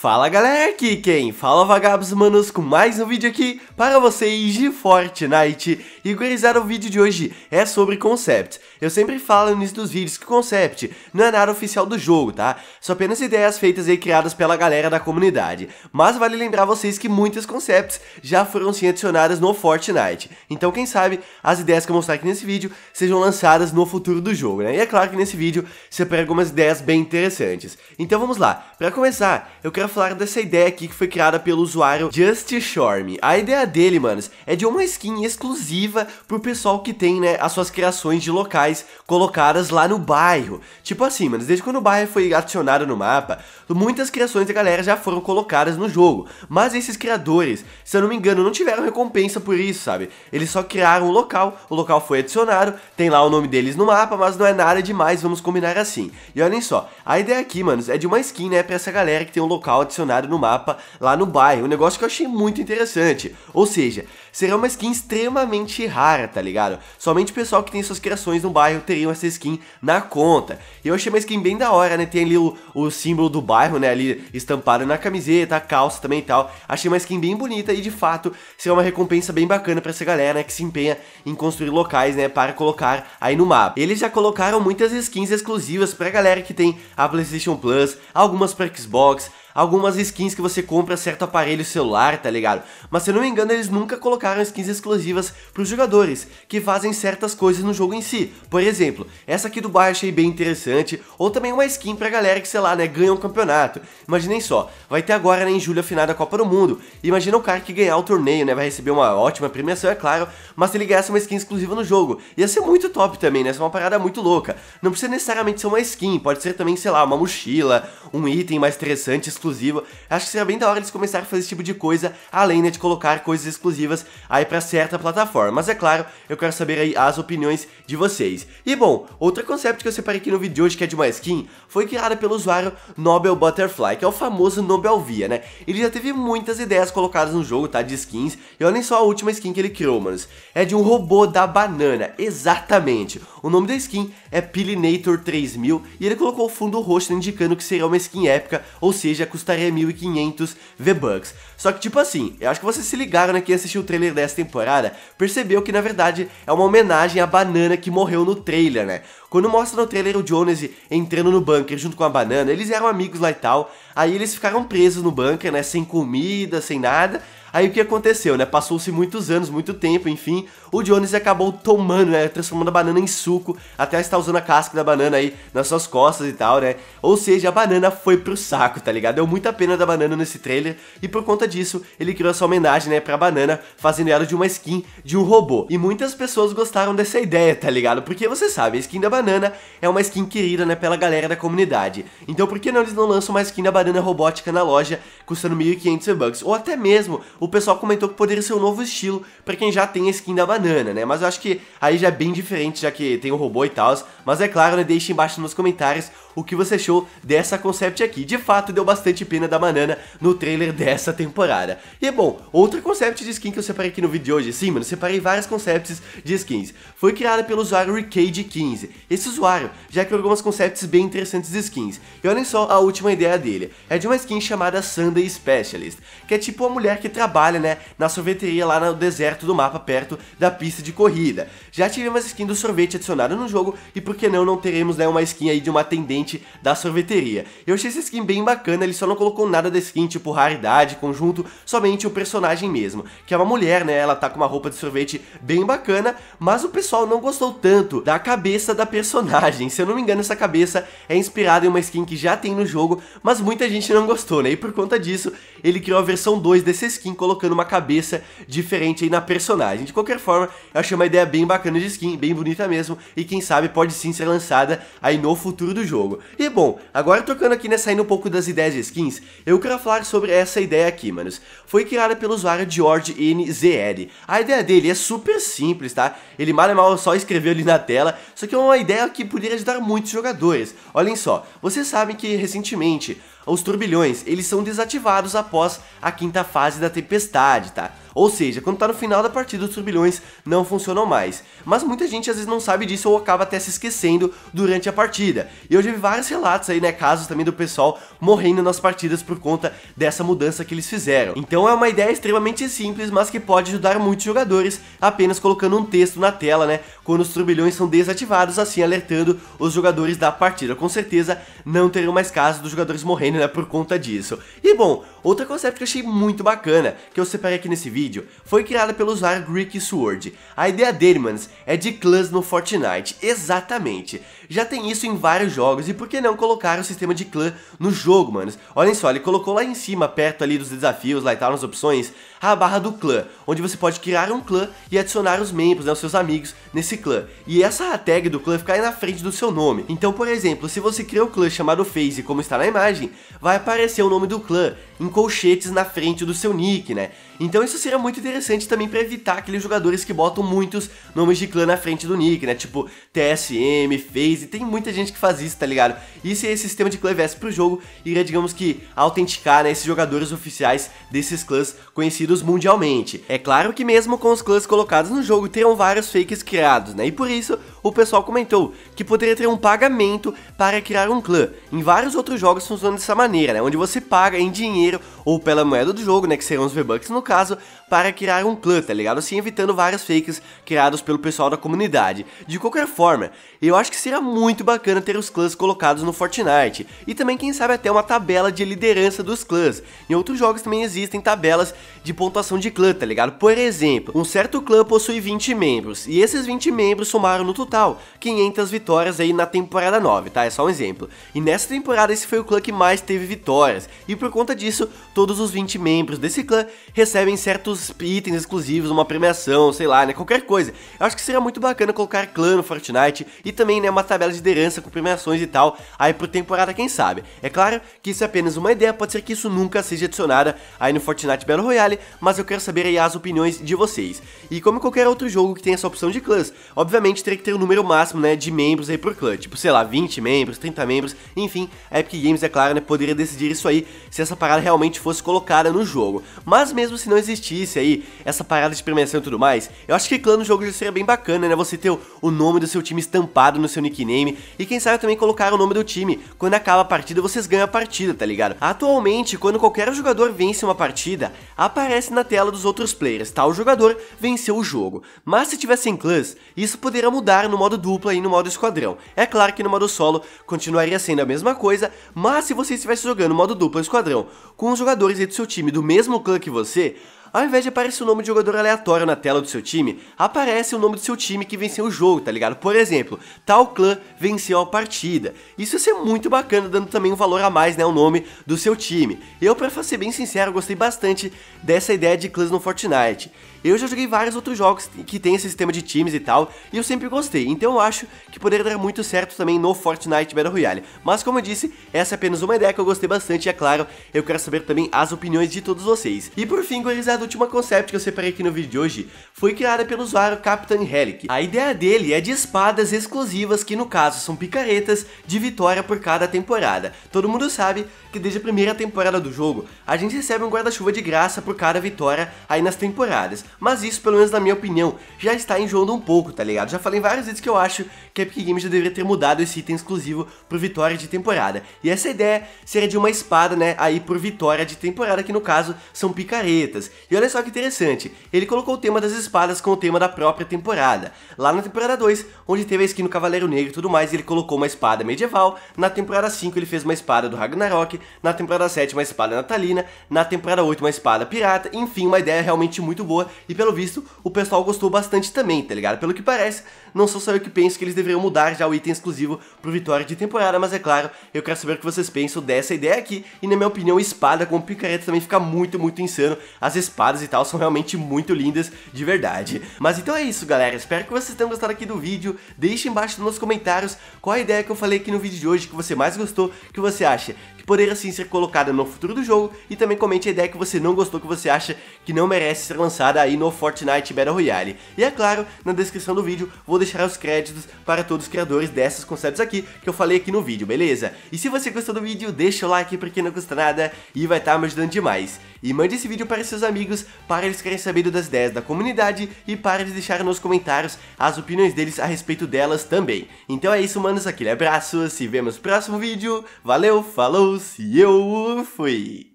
Fala galera, aqui quem fala é vagabos manos com mais um vídeo aqui para vocês de Fortnite E gurizada, o vídeo de hoje é sobre Concept Eu sempre falo no início dos vídeos que Concept não é nada oficial do jogo, tá? São apenas ideias feitas e criadas pela galera da comunidade Mas vale lembrar vocês que muitas Concepts já foram sim adicionadas no Fortnite Então quem sabe as ideias que eu mostrar aqui nesse vídeo sejam lançadas no futuro do jogo, né? E é claro que nesse vídeo você pega algumas ideias bem interessantes Então vamos lá, para começar eu quero quero falar dessa ideia aqui que foi criada pelo usuário Just Shorm. A ideia dele, manos, é de uma skin exclusiva pro pessoal que tem, né, as suas criações de locais colocadas lá no bairro. Tipo assim, manos, desde quando o bairro foi adicionado no mapa, muitas criações da galera já foram colocadas no jogo. Mas esses criadores, se eu não me engano, não tiveram recompensa por isso, sabe? Eles só criaram um local, o local foi adicionado, tem lá o nome deles no mapa, mas não é nada demais, vamos combinar assim. E olhem só, a ideia aqui, manos, é de uma skin, né, pra essa galera que tem um local adicionado no mapa lá no bairro, um negócio que eu achei muito interessante. Ou seja, será uma skin extremamente rara, tá ligado? Somente o pessoal que tem suas criações no bairro teriam essa skin na conta. E eu achei uma skin bem da hora, né? Tem ali o, o símbolo do bairro, né? Ali estampado na camiseta, a calça também e tal. Achei uma skin bem bonita e de fato será uma recompensa bem bacana pra essa galera né, que se empenha em construir locais, né? Para colocar aí no mapa. Eles já colocaram muitas skins exclusivas pra galera que tem a PlayStation Plus, algumas pra Xbox, algumas skins que você compra certo aparelho celular, tá ligado? Mas se eu não me engano, eles nunca colocaram skins exclusivas pros jogadores, que fazem certas coisas no jogo em si. Por exemplo, essa aqui do bairro achei bem interessante, ou também uma skin pra galera que, sei lá, né, ganha um campeonato. Imaginem só, vai ter agora né, em julho a final da Copa do Mundo, imagina o cara que ganhar o torneio, né, vai receber uma ótima premiação, é claro, mas se ele ganhasse uma skin exclusiva no jogo, ia ser muito top também, né, isso é uma parada muito louca. Não precisa necessariamente ser uma skin, pode ser também, sei lá, uma mochila, um item mais interessante, exclusivo exclusivo. Acho que seria bem da hora eles começarem a fazer esse tipo de coisa, além né, de colocar coisas exclusivas aí para certa plataforma. Mas é claro, eu quero saber aí as opiniões de vocês. E bom, outro conceito que eu separei aqui no vídeo de hoje, que é de uma skin, foi criada pelo usuário Nobel Butterfly, que é o famoso Nobelvia, né? Ele já teve muitas ideias colocadas no jogo, tá? De skins, e olhem só a última skin que ele criou, manos. É de um robô da banana, exatamente. O nome da skin é Pilinator 3000 e ele colocou o fundo roxo indicando que seria uma skin épica, ou seja, custaria 1.500 V-Bucks. Só que tipo assim, eu acho que vocês se ligaram aqui né, e assistiu o trailer dessa temporada, percebeu que na verdade é uma homenagem à banana que morreu no trailer, né? Quando mostra no trailer o Jones entrando no bunker junto com a banana, eles eram amigos lá e tal, aí eles ficaram presos no bunker, né, sem comida, sem nada, Aí o que aconteceu, né? Passou-se muitos anos, muito tempo, enfim. O Jones acabou tomando, né? Transformando a banana em suco. Até está usando a casca da banana aí nas suas costas e tal, né? Ou seja, a banana foi pro saco, tá ligado? Deu muita pena da banana nesse trailer. E por conta disso, ele criou essa homenagem, né? Pra banana, fazendo ela de uma skin de um robô. E muitas pessoas gostaram dessa ideia, tá ligado? Porque você sabe, a skin da banana é uma skin querida, né? Pela galera da comunidade. Então por que não eles não lançam uma skin da banana robótica na loja, custando 1.500 bucks? Ou até mesmo o pessoal comentou que poderia ser um novo estilo para quem já tem a skin da banana, né? Mas eu acho que aí já é bem diferente, já que tem o robô e tal. Mas é claro, né? embaixo nos comentários o que você achou dessa concept aqui. De fato, deu bastante pena da banana no trailer dessa temporada. E bom, outra concept de skin que eu separei aqui no vídeo de hoje, sim, mano, separei várias concepts de skins. Foi criada pelo usuário Recade15. Esse usuário já criou algumas concepts bem interessantes de skins. E olhem só a última ideia dele. É de uma skin chamada Sunday Specialist, que é tipo uma mulher que trabalha, né, na sorveteria lá no deserto do mapa, perto da pista de corrida. Já tivemos a skin do sorvete adicionada no jogo, e por que não, não teremos, né, uma skin aí de uma atendente da sorveteria. Eu achei essa skin bem bacana, ele só não colocou nada da skin, tipo raridade, conjunto, somente o personagem mesmo, que é uma mulher, né? Ela tá com uma roupa de sorvete bem bacana, mas o pessoal não gostou tanto da cabeça da personagem. Se eu não me engano, essa cabeça é inspirada em uma skin que já tem no jogo, mas muita gente não gostou, né? E por conta disso, ele criou a versão 2 dessa skin, colocando uma cabeça diferente aí na personagem. De qualquer forma, eu achei uma ideia bem bacana de skin, bem bonita mesmo, e quem sabe pode sim ser lançada aí no futuro do jogo jogo. E bom, agora tocando aqui, né, saindo um pouco das ideias de skins, eu quero falar sobre essa ideia aqui, manos. Foi criada pelo usuário George NZL. A ideia dele é super simples, tá? Ele mal e mal só escreveu ali na tela, só que é uma ideia que poderia ajudar muitos jogadores. Olhem só, vocês sabem que recentemente os turbilhões, eles são desativados após a quinta fase da tempestade, tá? Ou seja, quando tá no final da partida os turbilhões não funcionam mais. Mas muita gente às vezes não sabe disso ou acaba até se esquecendo durante a partida. E eu já vi vários relatos aí, né, casos também do pessoal morrendo nas partidas por conta dessa mudança que eles fizeram. Então é uma ideia extremamente simples, mas que pode ajudar muitos jogadores apenas colocando um texto na tela, né, quando os turbilhões são desativados, assim alertando os jogadores da partida. Com certeza não terão mais casos dos jogadores morrendo, né, por conta disso. E bom, Outra concept que eu achei muito bacana, que eu separei aqui nesse vídeo, foi criada pelo usuário Greek Sword. A ideia dele, manos, é de clãs no Fortnite, exatamente. Já tem isso em vários jogos, e por que não colocar o sistema de clã no jogo, manos? Olhem só, ele colocou lá em cima, perto ali dos desafios, lá e tal, nas opções, a barra do clã, onde você pode criar um clã e adicionar os membros, né, os seus amigos, nesse clã. E essa tag do clã fica aí na frente do seu nome. Então, por exemplo, se você criar um clã chamado Phase, como está na imagem, vai aparecer o nome do clã em colchetes na frente do seu nick, né? Então isso seria muito interessante também para evitar aqueles jogadores que botam muitos nomes de clã na frente do nick, né? Tipo TSM, FaZe, tem muita gente que faz isso, tá ligado? E se esse sistema de clã viesse pro jogo, iria, digamos que, autenticar né, esses jogadores oficiais desses clãs conhecidos mundialmente. É claro que mesmo com os clãs colocados no jogo, terão vários fakes criados, né? E por isso, o pessoal comentou que poderia ter um pagamento para criar um clã. Em vários outros jogos funciona dessa maneira, né? Onde você paga em dinheiro kingdom ou pela moeda do jogo, né, que serão os V-Bucks no caso, para criar um clã, tá ligado? Assim evitando vários fakes criados pelo pessoal da comunidade. De qualquer forma, eu acho que seria muito bacana ter os clãs colocados no Fortnite, e também quem sabe até uma tabela de liderança dos clãs. Em outros jogos também existem tabelas de pontuação de clã, tá ligado? Por exemplo, um certo clã possui 20 membros, e esses 20 membros somaram no total 500 vitórias aí na temporada 9, tá? É só um exemplo. E nessa temporada esse foi o clã que mais teve vitórias, e por conta disso, todos os 20 membros desse clã recebem certos itens exclusivos, uma premiação, sei lá, né? Qualquer coisa. Eu acho que seria muito bacana colocar clã no Fortnite e também, né, uma tabela de liderança com premiações e tal, aí por temporada, quem sabe. É claro que isso é apenas uma ideia, pode ser que isso nunca seja adicionada aí no Fortnite Battle Royale, mas eu quero saber aí as opiniões de vocês. E como qualquer outro jogo que tem essa opção de clãs, obviamente teria que ter o um número máximo, né, de membros aí por clã, tipo, sei lá, 20 membros, 30 membros, enfim, a Epic Games, é claro, né, poderia decidir isso aí, se essa parada realmente realmente fosse colocada no jogo. Mas mesmo se não existisse aí essa parada de premiação e tudo mais, eu acho que clã no jogo já seria bem bacana, né? Você ter o, nome do seu time estampado no seu nickname e quem sabe também colocar o nome do time. Quando acaba a partida, vocês ganham a partida, tá ligado? Atualmente, quando qualquer jogador vence uma partida, aparece na tela dos outros players, tal jogador venceu o jogo. Mas se tivesse em clãs, isso poderia mudar no modo dupla e no modo esquadrão. É claro que no modo solo continuaria sendo a mesma coisa, mas se você estivesse jogando modo dupla esquadrão com os jogadores do seu time do mesmo clã que você, ao invés de aparecer o nome de jogador aleatório na tela do seu time, aparece o nome do seu time que venceu o jogo, tá ligado? Por exemplo, tal clã venceu a partida. Isso ia ser muito bacana, dando também um valor a mais, né, ao nome do seu time. Eu, pra ser bem sincero, gostei bastante dessa ideia de clãs no Fortnite. Eu já joguei vários outros jogos que tem esse sistema de times e tal, e eu sempre gostei, então eu acho que poderia dar muito certo também no Fortnite Battle Royale. Mas como eu disse, essa é apenas uma ideia que eu gostei bastante, e é claro, eu quero saber também as opiniões de todos vocês. E por fim, gurizada, a última concept que eu separei aqui no vídeo de hoje foi criada pelo usuário Captain Helic. A ideia dele é de espadas exclusivas, que no caso são picaretas, de vitória por cada temporada. Todo mundo sabe que desde a primeira temporada do jogo a gente recebe um guarda-chuva de graça por cada vitória aí nas temporadas. Mas isso, pelo menos na minha opinião, já está enjoando um pouco, tá ligado? Já falei várias vezes que eu acho que a Epic Games já deveria ter mudado esse item exclusivo por vitória de temporada. E essa ideia seria de uma espada, né, aí por vitória de temporada, que no caso são picaretas. E olha só que interessante, ele colocou o tema das espadas com o tema da própria temporada. Lá na temporada 2, onde teve a skin do Cavaleiro Negro e tudo mais, ele colocou uma espada medieval. Na temporada 5 ele fez uma espada do Ragnarok na temporada 7 uma espada natalina, na temporada 8 uma espada pirata, enfim, uma ideia realmente muito boa e pelo visto o pessoal gostou bastante também, tá ligado? Pelo que parece, não sou só eu que penso que eles deveriam mudar já o item exclusivo pro Vitória de temporada, mas é claro, eu quero saber o que vocês pensam dessa ideia aqui e na minha opinião, espada com picareta também fica muito, muito insano. As espadas e tal são realmente muito lindas de verdade. Mas então é isso, galera. Espero que vocês tenham gostado aqui do vídeo. Deixe embaixo nos comentários qual a ideia que eu falei aqui no vídeo de hoje que você mais gostou, que você acha poder assim ser colocada no futuro do jogo e também comente a ideia que você não gostou, que você acha que não merece ser lançada aí no Fortnite Battle Royale. E é claro, na descrição do vídeo vou deixar os créditos para todos os criadores desses conceitos aqui que eu falei aqui no vídeo, beleza? E se você gostou do vídeo, deixa o like porque não custa nada e vai estar tá me ajudando demais. E mande esse vídeo para seus amigos, para eles querem saber das ideias da comunidade e para eles deixarem nos comentários as opiniões deles a respeito delas também. Então é isso, manos, aquele abraço, se vemos no próximo vídeo, valeu, falou! e eu fui!